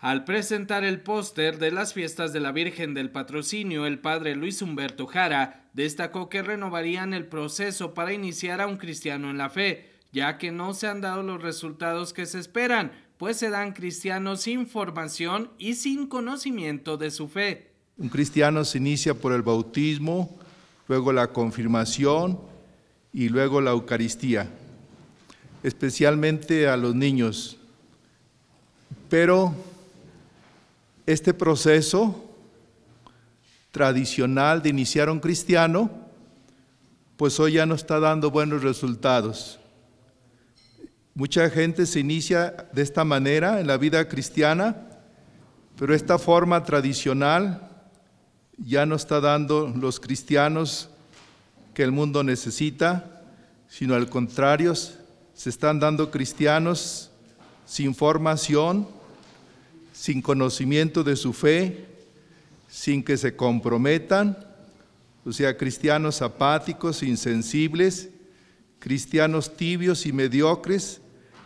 Al presentar el póster de las fiestas de la Virgen del Patrocinio, el padre Luis Humberto Jara destacó que renovarían el proceso para iniciar a un cristiano en la fe, ya que no se han dado los resultados que se esperan, pues se dan cristianos sin formación y sin conocimiento de su fe. Un cristiano se inicia por el bautismo, luego la confirmación y luego la Eucaristía, especialmente a los niños. Pero este proceso tradicional de iniciar un cristiano, pues hoy ya no está dando buenos resultados. Mucha gente se inicia de esta manera en la vida cristiana, pero esta forma tradicional ya no está dando los cristianos que el mundo necesita, sino al contrario, se están dando cristianos sin formación, sin conocimiento de su fe, sin que se comprometan, o sea, cristianos apáticos, insensibles, cristianos tibios y mediocres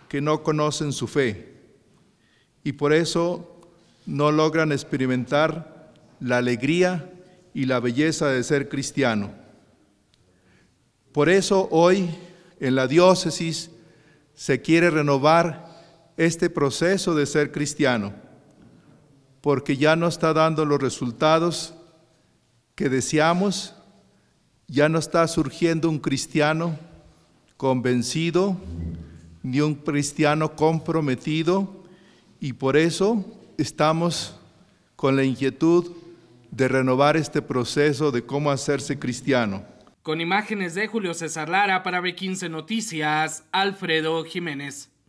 que no conocen su fe y por eso no logran experimentar la alegría y la belleza de ser cristiano. Por eso hoy en la diócesis se quiere renovar este proceso de ser cristiano porque ya no está dando los resultados que deseamos, ya no está surgiendo un cristiano convencido, ni un cristiano comprometido, y por eso estamos con la inquietud de renovar este proceso de cómo hacerse cristiano. Con imágenes de Julio César Lara para B15 Noticias, Alfredo Jiménez.